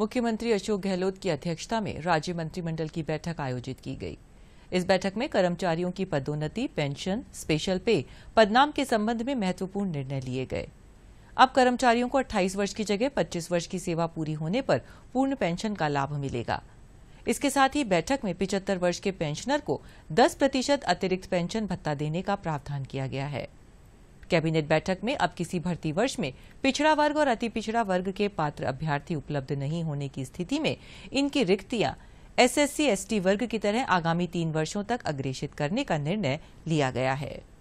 मुख्यमंत्री अशोक गहलोत की अध्यक्षता में राज्य मंत्रिमंडल की बैठक आयोजित की गई इस बैठक में कर्मचारियों की पदोन्नति पेंशन स्पेशल पे पदनाम के संबंध में महत्वपूर्ण निर्णय लिए गए अब कर्मचारियों को 28 वर्ष की जगह 25 वर्ष की सेवा पूरी होने पर पूर्ण पेंशन का लाभ मिलेगा इसके साथ ही बैठक में 75 वर्ष के पेंशनर को 10 प्रतिशत अतिरिक्त पेंशन भत्ता देने का प्रावधान किया गया है कैबिनेट बैठक में अब किसी भर्ती वर्ष में पिछड़ा वर्ग और अति पिछड़ा वर्ग के पात्र अभ्यर्थी उपलब्ध नहीं होने की स्थिति में इनकी रिक्तियां एसएससी एसटी वर्ग की तरह आगामी तीन वर्षों तक अग्रेषित करने का निर्णय लिया गया है